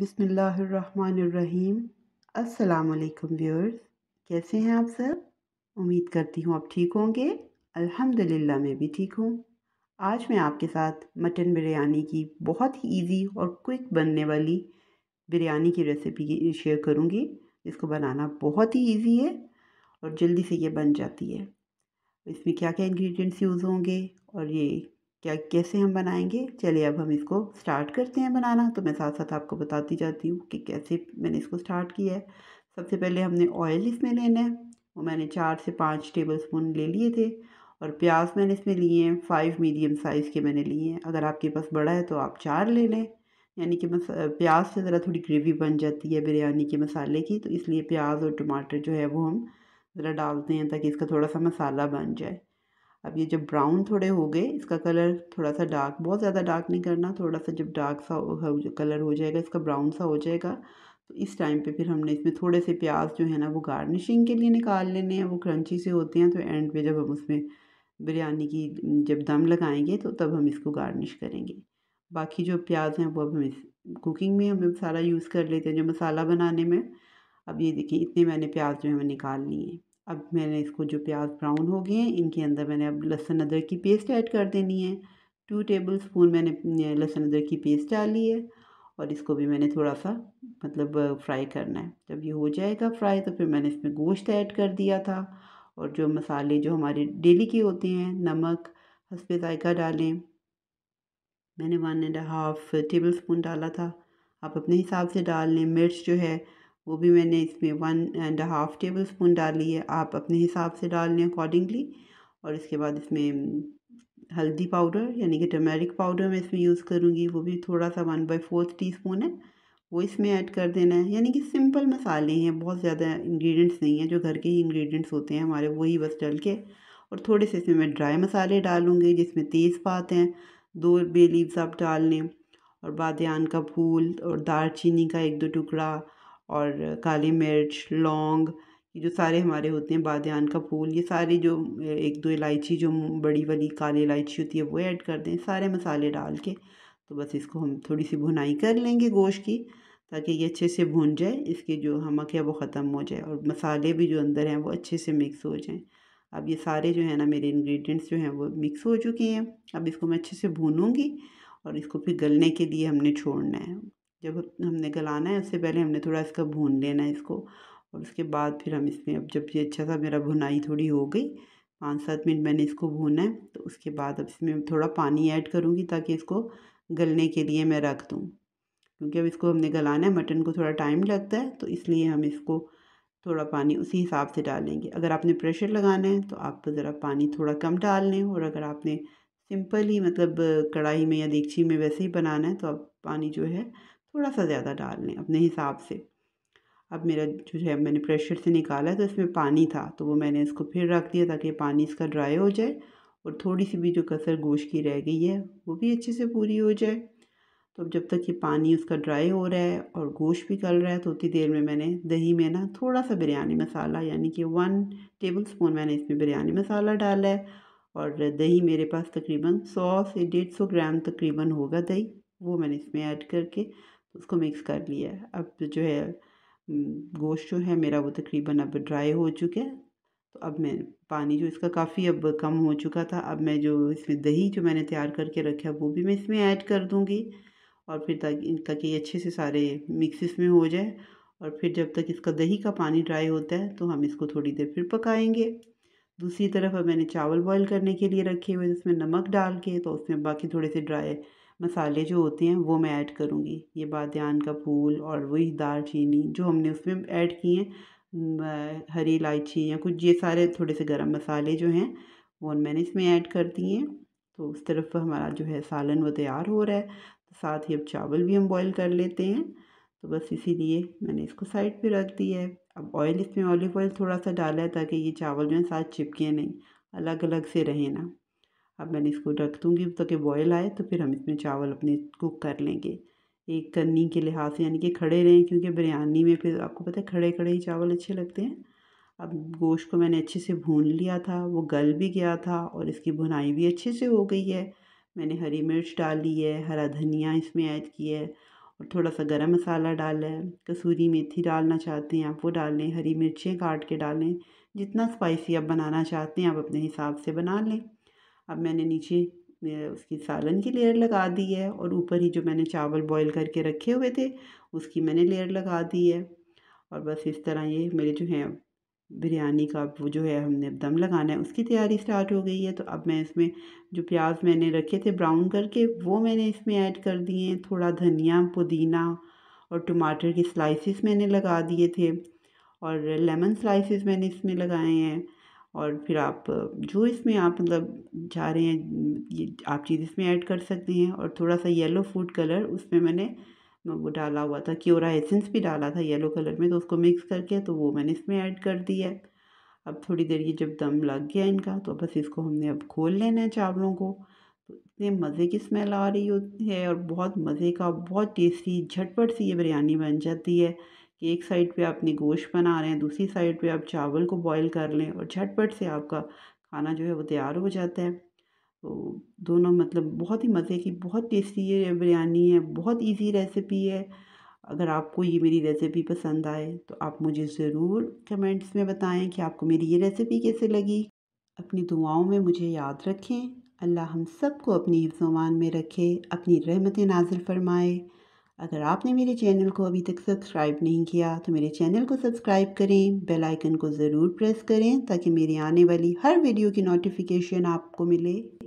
बिसमीम् अल्लाम व्यूअर्स कैसे हैं आप सब उम्मीद करती हूँ आप ठीक होंगे अल्हम्दुलिल्लाह मैं भी ठीक हूँ आज मैं आपके साथ मटन बिरयानी की बहुत ही इजी और क्विक बनने वाली बिरयानी की रेसिपी शेयर करूँगी जिसको बनाना बहुत ही इजी है और जल्दी से ये बन जाती है इसमें क्या क्या इन्ग्रीडियंट्स यूज़ होंगे और ये क्या कैसे हम बनाएंगे चलिए अब हम इसको स्टार्ट करते हैं बनाना तो मैं साथ साथ आपको बताती जाती हूँ कि कैसे मैंने इसको स्टार्ट किया है सबसे पहले हमने ऑयल इसमें लेना है वो मैंने चार से पाँच टेबल स्पून ले लिए थे और प्याज मैंने इसमें लिए हैं फाइव मीडियम साइज़ के मैंने लिए हैं अगर आपके पास बड़ा है तो आप चार ले लें यानी कि मस प्याज से ज़रा थोड़ी ग्रेवी बन जाती है बिरयानी के मसाले की तो इसलिए प्याज और टमाटर जो है वो हम ज़रा डालते हैं ताकि इसका थोड़ा सा मसाला बन जाए अब ये जब ब्राउन थोड़े हो गए इसका कलर थोड़ा सा डार्क बहुत ज़्यादा डार्क नहीं करना थोड़ा सा जब डार्क सा कलर हो जाएगा इसका ब्राउन सा हो जाएगा तो इस टाइम पे फिर हमने इसमें थोड़े से प्याज जो है ना वो गार्निशिंग के लिए निकाल लेने हैं वो क्रंची से होते हैं तो एंड पे जब हम उसमें बिरयानी की जब दम लगाएंगे तो तब हम इसको गार्निश करेंगे बाकी जो प्याज हैं वो अब हम इस कुकिंग में हम सारा यूज़ कर लेते हैं जो मसाला बनाने में अब ये देखिए इतने मैंने प्याज जो है वो निकाल लिए अब मैंने इसको जो प्याज ब्राउन हो गए हैं इनके अंदर मैंने अब लहसुन अदरक की पेस्ट ऐड कर देनी है टू टेबल स्पून मैंने लहसुन अदरक की पेस्ट डाली है और इसको भी मैंने थोड़ा सा मतलब फ्राई करना है जब ये हो जाएगा फ्राई तो फिर मैंने इसमें गोश्त ऐड कर दिया था और जो मसाले जो हमारे डेली के होते हैं नमक हंसपे जायका डालें मैंने one and half tablespoon डाला था आप अपने हिसाब से डाल लें मिर्च जो है वो भी मैंने इसमें one and half tablespoon डाली है आप अपने हिसाब से डाल लें अकॉर्डिंगली और इसके बाद इसमें हल्दी पाउडर यानी कि टर्मेरिक पाउडर मैं इसमें यूज़ करूँगी वो भी थोड़ा सा one by fourth teaspoon है वो इसमें ऐड कर देना है यानी कि सिंपल मसाले हैं बहुत ज़्यादा इंग्रेडिएंट्स नहीं हैं जो घर के ही इंग्रेडिएंट्स होते हैं हमारे वही बस डल के और थोड़े से इसमें मैं ड्राई मसाले डालूँगी जिसमें पात हैं दो बे लीव्स आप डाल लें और बादन का फूल और दालचीनी का एक दो टुकड़ा और काली मिर्च लौंग ये जो सारे हमारे होते हैं बादन का फूल ये सारे जो एक दो इलायची जो बड़ी वाली काली इलायची होती है वो ऐड कर दें सारे मसाले डाल के तो बस इसको हम थोड़ी सी भुनाई कर लेंगे गोश्त की ताकि ये अच्छे से भुन जाए इसके जो हमक है वो ख़त्म हो जाए और मसाले भी जो अंदर हैं वो अच्छे से मिक्स हो जाएँ अब ये सारे जो है ना मेरे इन्ग्रीडियंट्स जो हैं वो मिक्स हो चुके हैं अब इसको मैं अच्छे से भूनूँगी और इसको फिर गलने के लिए हमने छोड़ना है जब हमने गलाना है उससे पहले हमने थोड़ा इसका भून लेना है इसको और उसके बाद फिर हम इसमें अब जब ये अच्छा सा मेरा भुनाई थोड़ी हो गई पाँच सात मिनट मैंने इसको भूना है तो उसके बाद अब इसमें थोड़ा पानी ऐड करूँगी ताकि इसको गलने के लिए मैं रख दूँ क्योंकि अब इसको हमने गलाना है मटन को थोड़ा टाइम लगता है तो इसलिए हम इसको थोड़ा पानी उसी हिसाब से डालेंगे अगर आपने प्रेशर लगाना है तो आप ज़रा पानी थोड़ा कम डाल लें और अगर आपने सिंपल ही मतलब कढ़ाई में या देगची में वैसे ही बनाना है तो आप पानी जो है थोड़ा सा ज़्यादा डाल लें अपने हिसाब से अब मेरा जो है मैंने प्रेशर से निकाला तो इसमें पानी था तो वो मैंने इसको फिर रख दिया ताकि पानी इसका ड्राई हो जाए और थोड़ी सी भी जो कसर गोश्त की रह गई है वो भी अच्छे से पूरी हो जाए तो अब जब तक ये पानी उसका ड्राई हो रहा है और गोश्त भी गल रहा है तो उतनी देर में मैंने दही में ना थोड़ा सा बिरयानी मसाला यानी कि वन टेबल स्पून मैंने इसमें बिरयानी मसाला डाला है और दही मेरे पास तकरीबन सौ से डेढ़ सौ ग्राम तकरीबन होगा दही वो मैंने इसमें ऐड करके उसको मिक्स कर लिया है अब जो है गोश्त जो है मेरा वो तकरीबन अब ड्राई हो चुका है तो अब मैं पानी जो इसका काफ़ी अब कम हो चुका था अब मैं जो इसमें दही जो मैंने तैयार करके रखा है वो भी मैं इसमें ऐड कर दूँगी और फिर ताकि ताकि ये अच्छे से सारे मिक्सिस में हो जाए और फिर जब तक इसका दही का पानी ड्राई होता है तो हम इसको थोड़ी देर फिर पकाएंगे दूसरी तरफ अब मैंने चावल बॉईल करने के लिए रखे हुए उसमें नमक डाल के तो उसमें बाकी थोड़े से ड्राई मसाले जो होते हैं वो मैं ऐड करूँगी ये बादन का फूल और वही दाल चीनी जो हमने उसमें ऐड किए हैं हरी इलायची या कुछ ये सारे थोड़े से गर्म मसाले जो हैं वो मैंने इसमें ऐड कर दिए हैं तो उस तरफ हमारा जो है सालन वो तैयार हो रहा है तो साथ ही अब चावल भी हम बॉईल कर लेते हैं तो बस इसीलिए मैंने इसको साइड पे रख दिया है अब ऑयल इसमें ऑलिव ऑयल थोड़ा सा डाला है ताकि ये चावल जो है साथ चिपके नहीं अलग अलग से रहे ना अब मैंने इसको रख दूँगी तो कि बॉयल आए तो फिर हम इसमें चावल अपने कुक कर लेंगे एक करनी के लिहाज से यानी कि खड़े रहें क्योंकि बिरयानी में फिर आपको पता है खड़े खड़े ही चावल अच्छे लगते हैं अब गोश्त को मैंने अच्छे से भून लिया था वो गल भी गया था और इसकी भुनाई भी अच्छे से हो गई है मैंने हरी मिर्च डाली है हरा धनिया इसमें ऐड किया है और थोड़ा सा गरम मसाला डाल लें कसूरी मेथी डालना चाहते हैं आप वो डालें हरी मिर्चें काट के डालें जितना स्पाइसी आप बनाना चाहते हैं आप अपने हिसाब से बना लें अब मैंने नीचे उसकी सालन की लेयर लगा दी है और ऊपर ही जो मैंने चावल बॉईल करके रखे हुए थे उसकी मैंने लेयर लगा दी है और बस इस तरह ये मेरे जो हैं बिरयानी का वो जो है हमने दम लगाना है उसकी तैयारी स्टार्ट हो गई है तो अब मैं इसमें जो प्याज मैंने रखे थे ब्राउन करके वो मैंने इसमें ऐड कर दिए थोड़ा धनिया पुदीना और टमाटर के स्लाइसिस मैंने लगा दिए थे और लेमन स्लाइसिस मैंने इसमें लगाए हैं और फिर आप जो इसमें आप मतलब चाह रहे हैं ये आप चीज़ इसमें ऐड कर सकते हैं और थोड़ा सा येलो फूड कलर उसमें मैंने वो डाला हुआ था क्योरा एसेंस भी डाला था येलो कलर में तो उसको मिक्स करके तो वो मैंने इसमें ऐड कर दिया है अब थोड़ी देर ये जब दम लग गया इनका तो बस इसको हमने अब खोल लेना है चावलों को तो इतने मज़े की स्मेल आ रही होती है और बहुत मज़े का बहुत टेस्टी झटपट सी ये बिरयानी बन जाती है कि एक साइड पे आपने गोश्त बना रहे हैं दूसरी साइड पे आप चावल को बॉईल कर लें और झटपट से आपका खाना जो है वो तैयार हो जाता है तो दोनों मतलब बहुत ही मज़े की बहुत टेस्टी ये बिरयानी है बहुत इजी रेसिपी है अगर आपको ये मेरी रेसिपी पसंद आए तो आप मुझे ज़रूर कमेंट्स में बताएं कि आपको मेरी ये रेसिपी कैसे लगी अपनी दुआओं में मुझे याद रखें अल्लाह हम सबको अपनी हिफ्जमान में रखे अपनी रहमत नाजिल फरमाए अगर आपने मेरे चैनल को अभी तक सब्सक्राइब नहीं किया तो मेरे चैनल को सब्सक्राइब करें बेल आइकन को ज़रूर प्रेस करें ताकि मेरी आने वाली हर वीडियो की नोटिफिकेशन आपको मिले